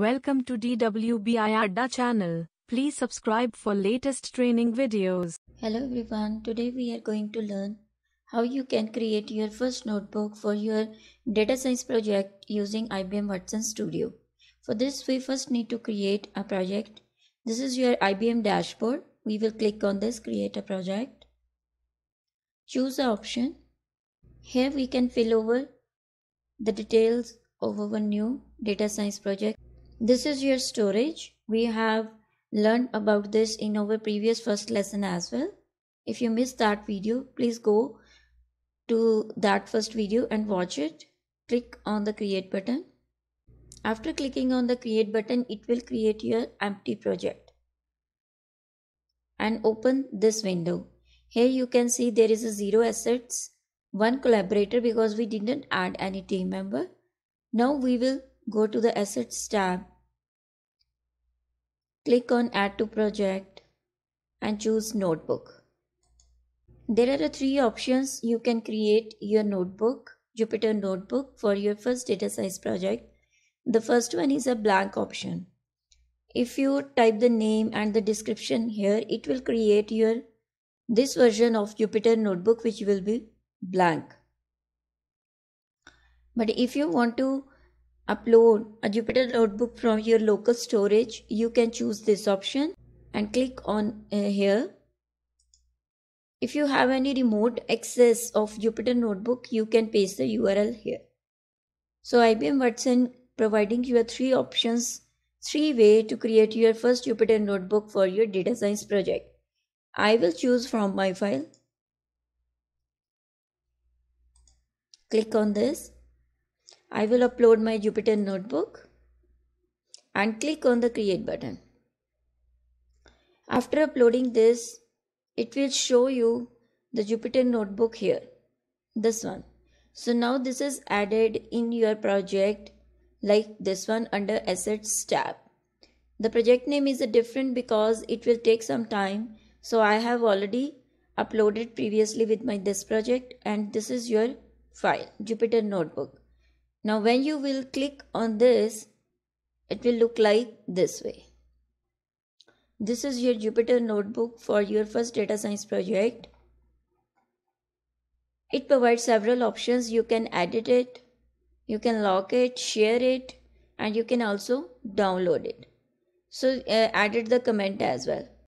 Welcome to DWBI Adda channel. Please subscribe for latest training videos. Hello everyone. Today we are going to learn how you can create your first notebook for your data science project using IBM Watson Studio. For this we first need to create a project. This is your IBM dashboard. We will click on this create a project. Choose the option. Here we can fill over the details of our new data science project. This is your storage. We have learned about this in our previous first lesson as well. If you missed that video, please go to that first video and watch it. Click on the create button. After clicking on the create button, it will create your empty project and open this window. Here you can see there is a zero assets, one collaborator because we didn't add any team member. Now we will go to the assets tab Click on add to project and choose notebook. There are three options you can create your notebook, Jupyter notebook for your first data science project. The first one is a blank option. If you type the name and the description here, it will create your this version of Jupyter notebook which will be blank. But if you want to upload a Jupyter notebook from your local storage, you can choose this option and click on uh, here. If you have any remote access of Jupyter notebook, you can paste the URL here. So IBM Watson providing you three options, three way to create your first Jupyter notebook for your data science project. I will choose from my file. Click on this I will upload my Jupyter notebook and click on the create button. After uploading this, it will show you the Jupyter notebook here, this one. So now this is added in your project like this one under assets tab. The project name is different because it will take some time. So I have already uploaded previously with my this project and this is your file Jupyter notebook. Now when you will click on this, it will look like this way. This is your Jupyter notebook for your first data science project. It provides several options. You can edit it, you can lock it, share it, and you can also download it. So uh, added the comment as well.